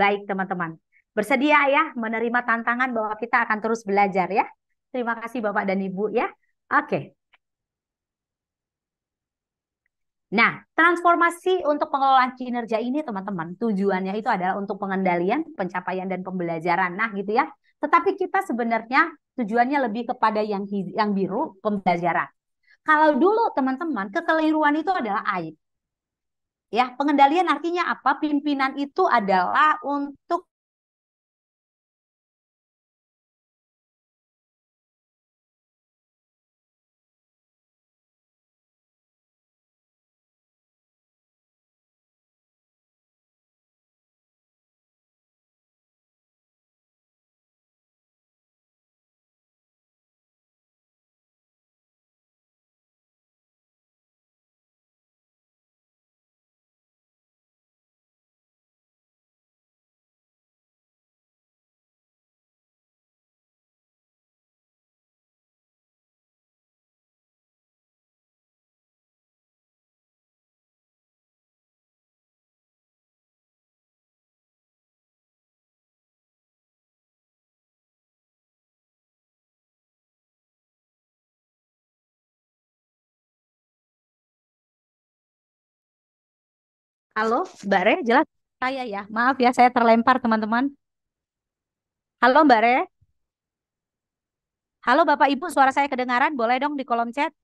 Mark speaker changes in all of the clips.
Speaker 1: Baik, teman-teman. Bersedia ya menerima tantangan bahwa kita akan terus belajar ya. Terima kasih Bapak dan Ibu ya. Oke. Nah, transformasi untuk pengelolaan kinerja ini teman-teman, tujuannya itu adalah untuk pengendalian, pencapaian dan pembelajaran. Nah, gitu ya. Tetapi kita sebenarnya tujuannya lebih kepada yang yang biru, pembelajaran. Kalau dulu teman-teman, kekeliruan itu adalah aib. Ya, pengendalian artinya apa? Pimpinan itu adalah untuk Halo, Mbak Re, jelas saya ya. Maaf ya, saya terlempar teman-teman. Halo Mbak Re. Halo Bapak Ibu, suara saya kedengaran. Boleh dong di kolom chat?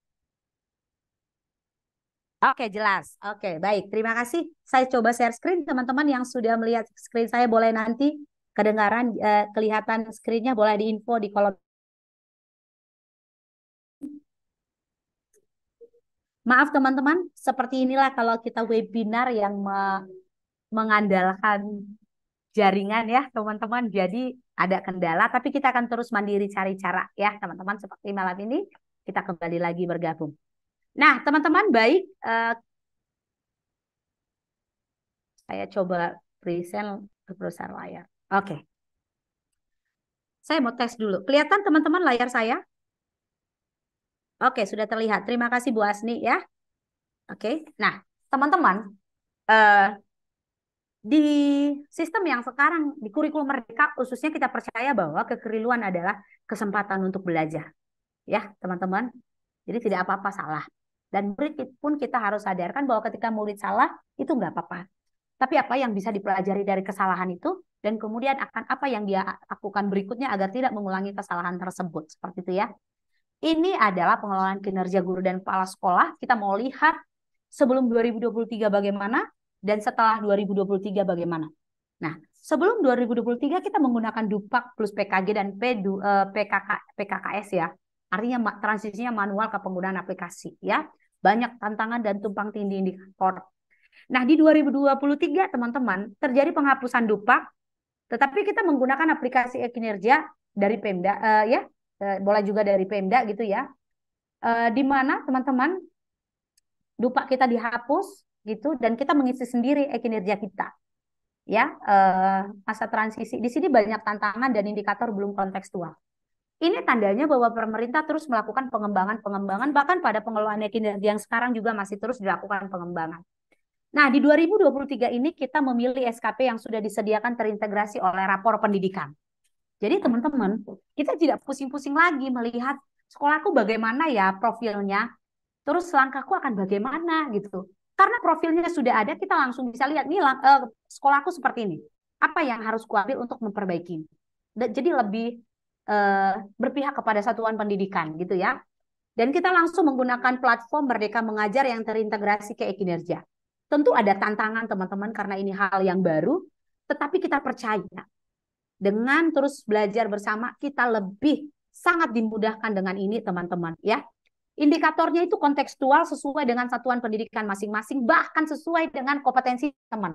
Speaker 1: Oke, jelas. Oke, baik. Terima kasih. Saya coba share screen teman-teman yang sudah melihat screen saya boleh nanti kedengaran eh, kelihatan screennya boleh diinfo di kolom Maaf teman-teman, seperti inilah kalau kita webinar yang me mengandalkan jaringan ya teman-teman. Jadi ada kendala, tapi kita akan terus mandiri cari cara ya teman-teman. Seperti malam ini kita kembali lagi bergabung. Nah teman-teman baik, eh, saya coba present ke perusahaan layar. Oke. Okay. Saya mau tes dulu. Kelihatan teman-teman layar saya? Oke, sudah terlihat. Terima kasih Bu Asni ya. Oke. Nah, teman-teman, eh, di sistem yang sekarang di kurikulum merdeka khususnya kita percaya bahwa kekeriluan adalah kesempatan untuk belajar. Ya, teman-teman. Jadi tidak apa-apa salah. Dan murid pun kita harus sadarkan bahwa ketika murid salah itu nggak apa-apa. Tapi apa yang bisa dipelajari dari kesalahan itu dan kemudian akan apa yang dia lakukan berikutnya agar tidak mengulangi kesalahan tersebut. Seperti itu ya. Ini adalah pengelolaan kinerja guru dan kepala sekolah. Kita mau lihat sebelum 2023 bagaimana dan setelah 2023 bagaimana. Nah, sebelum 2023 kita menggunakan Dupak plus PKG dan P2, eh, PKK, PKKS ya. Artinya transisinya manual ke penggunaan aplikasi ya. Banyak tantangan dan tumpang tindih di indikator. Nah, di 2023 teman-teman terjadi penghapusan Dupak tetapi kita menggunakan aplikasi e-kinerja dari Pemda eh, ya Eh, bola juga dari Pemda gitu ya. E, di mana teman-teman dupa kita dihapus gitu dan kita mengisi sendiri e-kinerja kita. Ya, e, masa transisi di sini banyak tantangan dan indikator belum kontekstual. Ini tandanya bahwa pemerintah terus melakukan pengembangan-pengembangan bahkan pada pengelolaan kinerja yang sekarang juga masih terus dilakukan pengembangan. Nah, di 2023 ini kita memilih SKP yang sudah disediakan terintegrasi oleh rapor pendidikan. Jadi teman-teman, kita tidak pusing-pusing lagi melihat sekolahku bagaimana ya profilnya, terus langkahku akan bagaimana gitu. Karena profilnya sudah ada, kita langsung bisa lihat nih uh, sekolahku seperti ini. Apa yang harus kuambil untuk memperbaiki? Jadi lebih uh, berpihak kepada satuan pendidikan gitu ya. Dan kita langsung menggunakan platform Merdeka Mengajar yang terintegrasi ke Ekinerja. Tentu ada tantangan teman-teman karena ini hal yang baru, tetapi kita percaya dengan terus belajar bersama kita lebih sangat dimudahkan dengan ini teman-teman ya. Indikatornya itu kontekstual sesuai dengan satuan pendidikan masing-masing bahkan sesuai dengan kompetensi teman.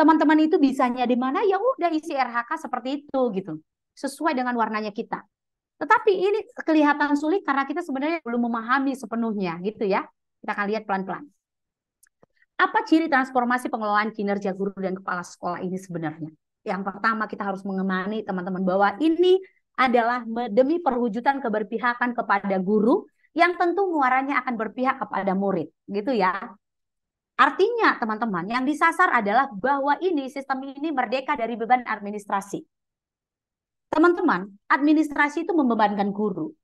Speaker 1: Teman-teman itu bisanya di mana ya udah isi RHK seperti itu gitu. Sesuai dengan warnanya kita. Tetapi ini kelihatan sulit karena kita sebenarnya belum memahami sepenuhnya gitu ya. Kita akan lihat pelan-pelan. Apa ciri transformasi pengelolaan kinerja guru dan kepala sekolah ini sebenarnya? yang pertama kita harus mengemani teman-teman bahwa ini adalah demi perwujudan keberpihakan kepada guru yang tentu muaranya akan berpihak kepada murid, gitu ya. Artinya teman-teman, yang disasar adalah bahwa ini sistem ini merdeka dari beban administrasi. Teman-teman, administrasi itu membebankan guru.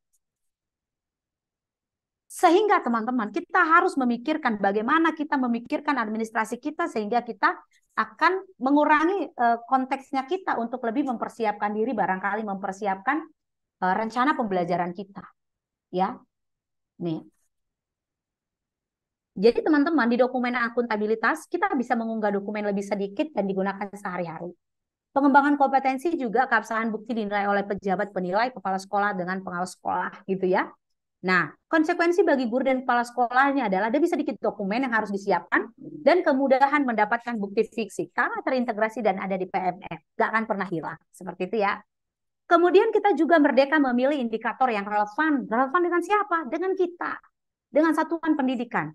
Speaker 1: Sehingga teman-teman, kita harus memikirkan bagaimana kita memikirkan administrasi kita sehingga kita akan mengurangi uh, konteksnya kita untuk lebih mempersiapkan diri barangkali mempersiapkan uh, rencana pembelajaran kita ya nih jadi teman-teman di dokumen akuntabilitas kita bisa mengunggah dokumen lebih sedikit dan digunakan sehari-hari pengembangan kompetensi juga keabsahan bukti dinilai oleh pejabat penilai kepala sekolah dengan pengawas sekolah gitu ya Nah, konsekuensi bagi guru dan kepala sekolahnya adalah ada bisa sedikit dokumen yang harus disiapkan dan kemudahan mendapatkan bukti fiksi karena terintegrasi dan ada di PMF. Gak akan pernah hilang. Seperti itu ya. Kemudian kita juga merdeka memilih indikator yang relevan. Relevan dengan siapa? Dengan kita. Dengan satuan pendidikan.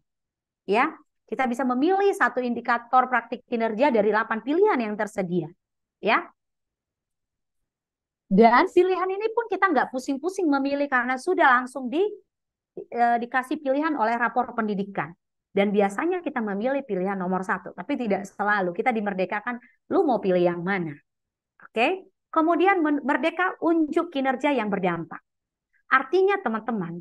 Speaker 1: Ya, kita bisa memilih satu indikator praktik kinerja dari 8 pilihan yang tersedia. Ya, dan pilihan ini pun kita nggak pusing-pusing memilih karena sudah langsung di, e, dikasih pilihan oleh rapor pendidikan. Dan biasanya kita memilih pilihan nomor satu, tapi tidak selalu. Kita dimerdekakan, lu mau pilih yang mana? Oke, okay? kemudian merdeka unjuk kinerja yang berdampak. Artinya teman-teman,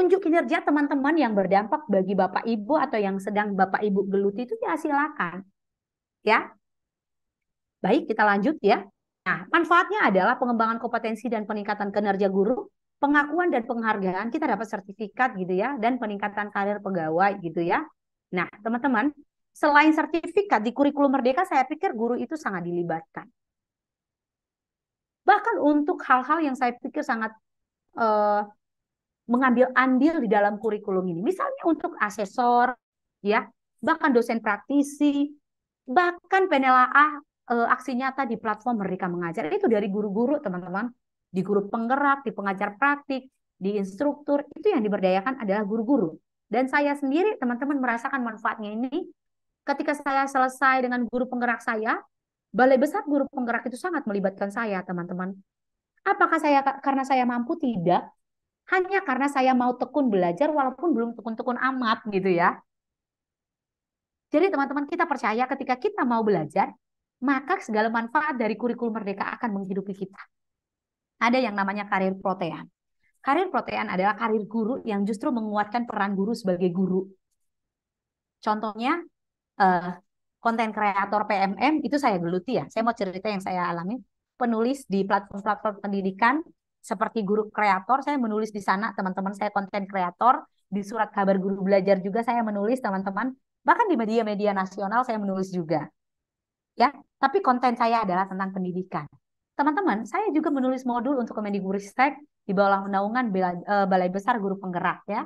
Speaker 1: unjuk kinerja teman-teman yang berdampak bagi Bapak Ibu atau yang sedang Bapak Ibu geluti itu ya silakan. Ya. Baik, kita lanjut ya. Nah, manfaatnya adalah pengembangan kompetensi dan peningkatan kinerja guru, pengakuan dan penghargaan, kita dapat sertifikat gitu ya, dan peningkatan karir pegawai gitu ya. Nah, teman-teman, selain sertifikat di kurikulum merdeka, saya pikir guru itu sangat dilibatkan. Bahkan untuk hal-hal yang saya pikir sangat eh, mengambil andil di dalam kurikulum ini. Misalnya untuk asesor, ya, bahkan dosen praktisi, bahkan penelaah uh, aksi nyata di platform mereka Mengajar itu dari guru-guru teman-teman di guru penggerak, di pengajar praktik, di instruktur itu yang diberdayakan adalah guru-guru dan saya sendiri teman-teman merasakan manfaatnya ini ketika saya selesai dengan guru penggerak saya balai besar guru penggerak itu sangat melibatkan saya teman-teman apakah saya karena saya mampu tidak hanya karena saya mau tekun belajar walaupun belum tekun-tekun amat gitu ya jadi teman-teman kita percaya ketika kita mau belajar maka segala manfaat dari kurikulum merdeka akan menghidupi kita. Ada yang namanya karir protean. Karir protean adalah karir guru yang justru menguatkan peran guru sebagai guru. Contohnya, eh, konten kreator PMM itu saya geluti ya. Saya mau cerita yang saya alami. Penulis di platform-platform pendidikan seperti guru kreator, saya menulis di sana teman-teman saya konten kreator. Di surat kabar guru belajar juga saya menulis teman-teman. Bahkan di media-media nasional saya menulis juga ya tapi konten saya adalah tentang pendidikan teman-teman saya juga menulis modul untuk Kemendikbudristek di bawah naungan eh, Balai Besar Guru Penggerak ya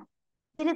Speaker 1: jadi